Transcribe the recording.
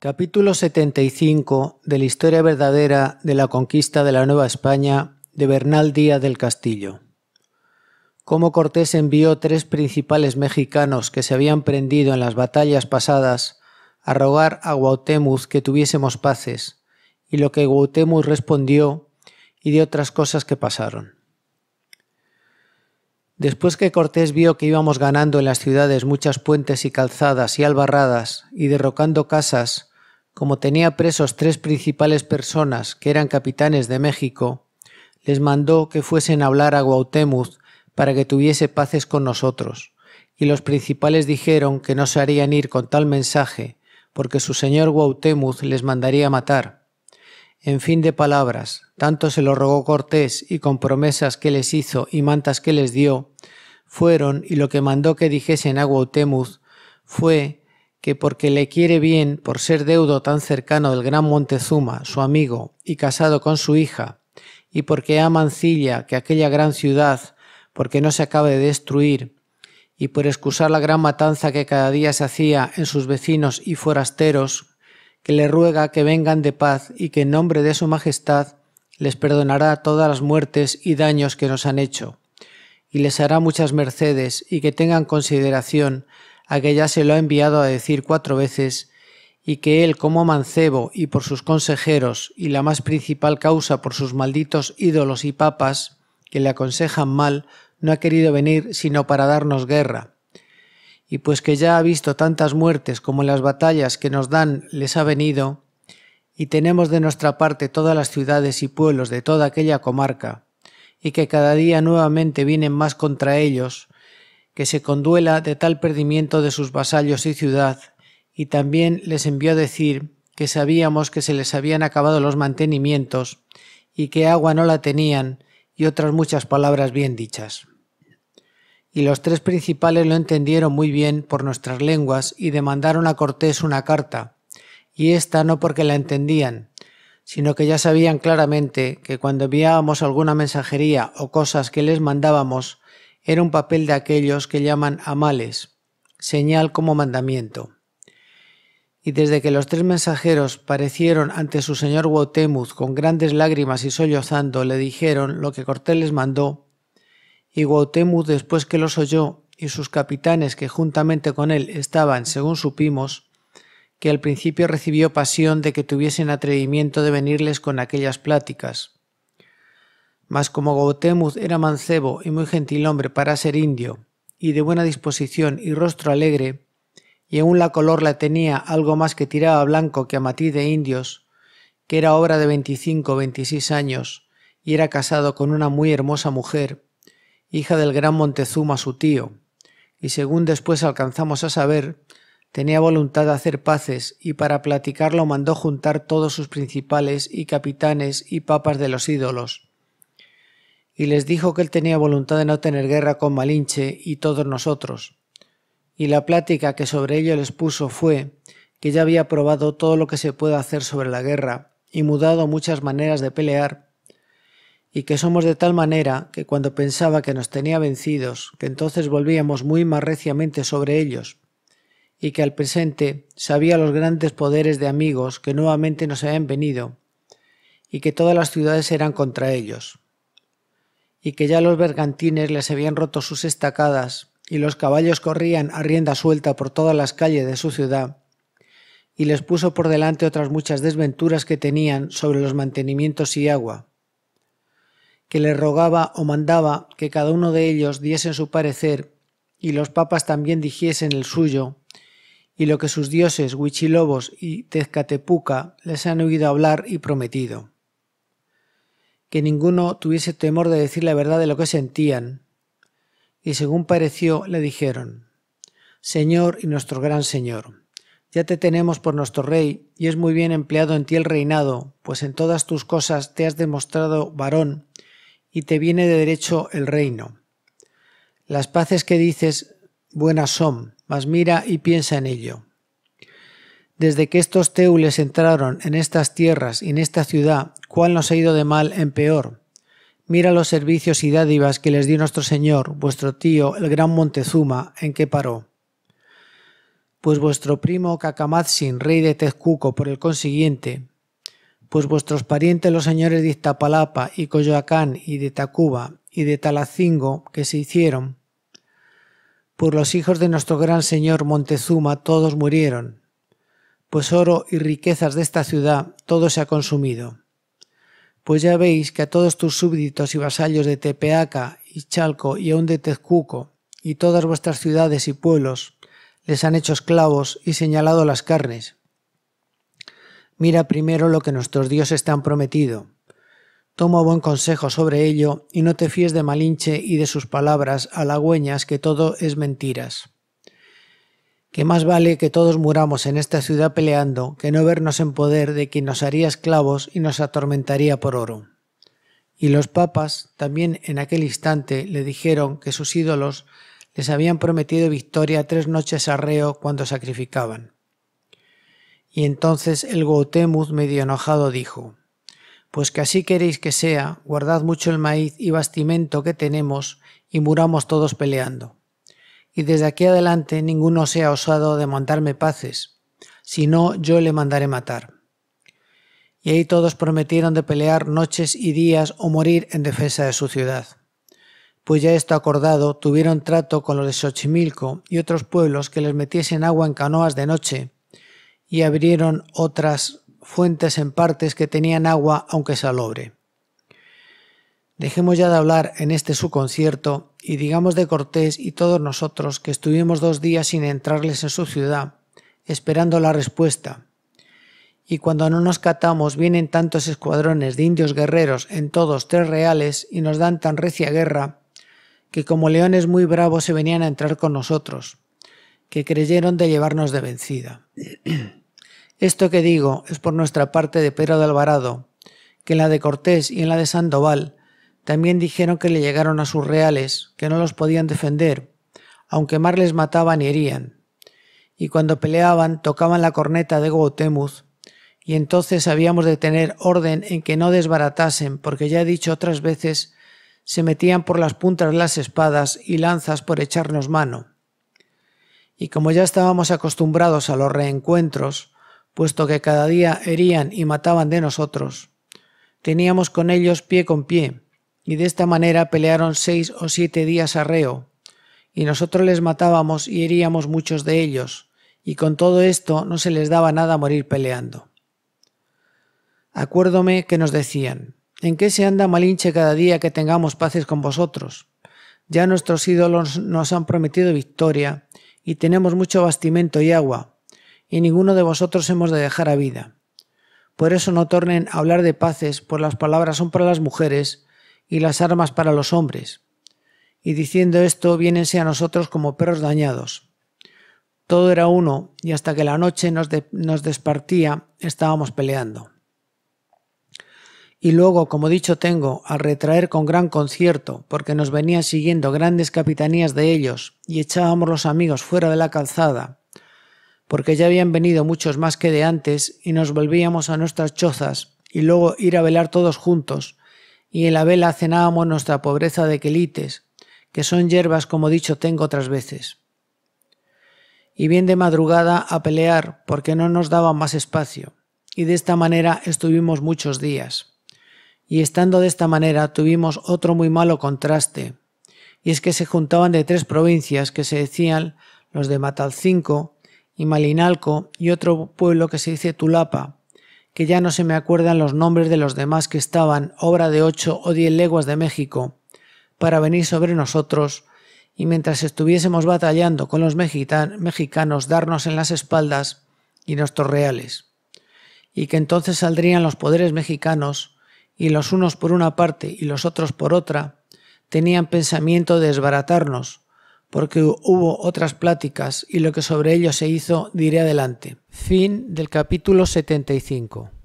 Capítulo 75 de la historia verdadera de la conquista de la Nueva España de Bernal Díaz del Castillo. Cómo Cortés envió tres principales mexicanos que se habían prendido en las batallas pasadas a rogar a Guautemuz que tuviésemos paces, y lo que Guautemuz respondió y de otras cosas que pasaron. Después que Cortés vio que íbamos ganando en las ciudades muchas puentes y calzadas y albarradas y derrocando casas, como tenía presos tres principales personas que eran capitanes de México, les mandó que fuesen a hablar a Guautemuz para que tuviese paces con nosotros, y los principales dijeron que no se harían ir con tal mensaje, porque su señor Guautemuz les mandaría matar. En fin de palabras, tanto se lo rogó Cortés y con promesas que les hizo y mantas que les dio, fueron y lo que mandó que dijesen a Guautemuz fue que porque le quiere bien por ser deudo tan cercano del gran Montezuma, su amigo, y casado con su hija, y porque ama Ancilla que aquella gran ciudad, porque no se acaba de destruir, y por excusar la gran matanza que cada día se hacía en sus vecinos y forasteros, que le ruega que vengan de paz y que en nombre de su majestad les perdonará todas las muertes y daños que nos han hecho, y les hará muchas mercedes y que tengan consideración aquella se lo ha enviado a decir cuatro veces, y que él como mancebo y por sus consejeros, y la más principal causa por sus malditos ídolos y papas, que le aconsejan mal, no ha querido venir sino para darnos guerra. Y pues que ya ha visto tantas muertes como las batallas que nos dan les ha venido, y tenemos de nuestra parte todas las ciudades y pueblos de toda aquella comarca, y que cada día nuevamente vienen más contra ellos, que se conduela de tal perdimiento de sus vasallos y ciudad, y también les envió a decir que sabíamos que se les habían acabado los mantenimientos, y que agua no la tenían, y otras muchas palabras bien dichas. Y los tres principales lo entendieron muy bien por nuestras lenguas y demandaron a Cortés una carta, y ésta no porque la entendían, sino que ya sabían claramente que cuando enviábamos alguna mensajería o cosas que les mandábamos, era un papel de aquellos que llaman amales, señal como mandamiento. Y desde que los tres mensajeros parecieron ante su señor Guatemuz con grandes lágrimas y sollozando, le dijeron lo que Cortés les mandó, y Guatemuz después que los oyó y sus capitanes que juntamente con él estaban, según supimos, que al principio recibió pasión de que tuviesen atrevimiento de venirles con aquellas pláticas, mas como Gautemuz era mancebo y muy gentil hombre para ser indio, y de buena disposición y rostro alegre, y aun la color la tenía algo más que tiraba blanco que a matiz de indios, que era obra de veinticinco o veintiséis años, y era casado con una muy hermosa mujer, hija del gran Montezuma su tío, y según después alcanzamos a saber, tenía voluntad de hacer paces, y para platicarlo mandó juntar todos sus principales y capitanes y papas de los ídolos, y les dijo que él tenía voluntad de no tener guerra con Malinche y todos nosotros. Y la plática que sobre ello les puso fue que ya había probado todo lo que se puede hacer sobre la guerra y mudado muchas maneras de pelear, y que somos de tal manera que cuando pensaba que nos tenía vencidos, que entonces volvíamos muy más reciamente sobre ellos, y que al presente sabía los grandes poderes de amigos que nuevamente nos habían venido, y que todas las ciudades eran contra ellos y que ya los bergantines les habían roto sus estacadas y los caballos corrían a rienda suelta por todas las calles de su ciudad, y les puso por delante otras muchas desventuras que tenían sobre los mantenimientos y agua, que les rogaba o mandaba que cada uno de ellos diesen su parecer y los papas también dijesen el suyo, y lo que sus dioses Huichilobos y Tezcatepuca les han oído hablar y prometido que ninguno tuviese temor de decir la verdad de lo que sentían. Y según pareció, le dijeron, Señor y nuestro gran Señor, ya te tenemos por nuestro Rey, y es muy bien empleado en ti el reinado, pues en todas tus cosas te has demostrado varón, y te viene de derecho el reino. Las paces que dices buenas son, mas mira y piensa en ello. Desde que estos teules entraron en estas tierras y en esta ciudad cuál nos ha ido de mal en peor. Mira los servicios y dádivas que les dio nuestro Señor, vuestro tío, el gran Montezuma, en qué paró. Pues vuestro primo Cacamatzin, rey de Tezcuco, por el consiguiente, pues vuestros parientes los señores de Iztapalapa y Coyoacán y de Tacuba y de Talacingo, que se hicieron, por los hijos de nuestro gran señor Montezuma todos murieron, pues oro y riquezas de esta ciudad todo se ha consumido pues ya veis que a todos tus súbditos y vasallos de Tepeaca y Chalco y aun de Tezcuco y todas vuestras ciudades y pueblos les han hecho esclavos y señalado las carnes. Mira primero lo que nuestros dioses te han prometido. Toma buen consejo sobre ello y no te fíes de Malinche y de sus palabras halagüeñas que todo es mentiras que más vale que todos muramos en esta ciudad peleando que no vernos en poder de quien nos haría esclavos y nos atormentaría por oro. Y los papas también en aquel instante le dijeron que sus ídolos les habían prometido victoria tres noches arreo cuando sacrificaban. Y entonces el Gautemuz medio enojado dijo, Pues que así queréis que sea, guardad mucho el maíz y bastimento que tenemos y muramos todos peleando y desde aquí adelante ninguno sea osado de montarme paces, sino yo le mandaré matar. Y ahí todos prometieron de pelear noches y días o morir en defensa de su ciudad. Pues ya esto acordado, tuvieron trato con los de Xochimilco y otros pueblos que les metiesen agua en canoas de noche, y abrieron otras fuentes en partes que tenían agua aunque salobre. Dejemos ya de hablar en este su concierto y digamos de Cortés y todos nosotros que estuvimos dos días sin entrarles en su ciudad, esperando la respuesta. Y cuando no nos catamos vienen tantos escuadrones de indios guerreros en todos tres reales y nos dan tan recia guerra, que como leones muy bravos se venían a entrar con nosotros, que creyeron de llevarnos de vencida. Esto que digo es por nuestra parte de Pedro de Alvarado, que en la de Cortés y en la de Sandoval también dijeron que le llegaron a sus reales, que no los podían defender, aunque más les mataban y herían. Y cuando peleaban, tocaban la corneta de Gotemuz, y entonces habíamos de tener orden en que no desbaratasen, porque ya he dicho otras veces, se metían por las puntas las espadas y lanzas por echarnos mano. Y como ya estábamos acostumbrados a los reencuentros, puesto que cada día herían y mataban de nosotros, teníamos con ellos pie con pie, y de esta manera pelearon seis o siete días a reo, y nosotros les matábamos y heríamos muchos de ellos, y con todo esto no se les daba nada morir peleando. Acuérdome que nos decían, ¿en qué se anda Malinche cada día que tengamos paces con vosotros? Ya nuestros ídolos nos han prometido victoria, y tenemos mucho bastimento y agua, y ninguno de vosotros hemos de dejar a vida. Por eso no tornen a hablar de paces, por pues las palabras son para las mujeres, y las armas para los hombres. Y diciendo esto, viénense a nosotros como perros dañados. Todo era uno, y hasta que la noche nos, despartía, estábamos peleando. Y luego, como dicho tengo, a retraer con gran concierto, porque nos venían siguiendo grandes capitanías de ellos, y echábamos los amigos fuera de la calzada, porque ya habían venido muchos más que de antes, y nos volvíamos a nuestras chozas, y luego ir a velar todos juntos, y en la vela cenábamos nuestra pobreza de quelites, que son hierbas como dicho tengo otras veces. Y bien de madrugada a pelear, porque no nos daban más espacio, y de esta manera estuvimos muchos días. Y estando de esta manera tuvimos otro muy malo contraste, y es que se juntaban de tres provincias que se decían los de Matalcinco y Malinalco y otro pueblo que se dice Tulapa, que ya no se me acuerdan los nombres de los demás que estaban obra de ocho o diez leguas de México, para venir sobre nosotros, y mientras estuviésemos batallando con los mexicanos darnos en las espaldas y nuestros reales, y que entonces saldrían los poderes mexicanos, y los unos por una parte y los otros por otra, tenían pensamiento de desbaratarnos, porque hubo otras pláticas y lo que sobre ello se hizo diré adelante. Fin del capítulo 75.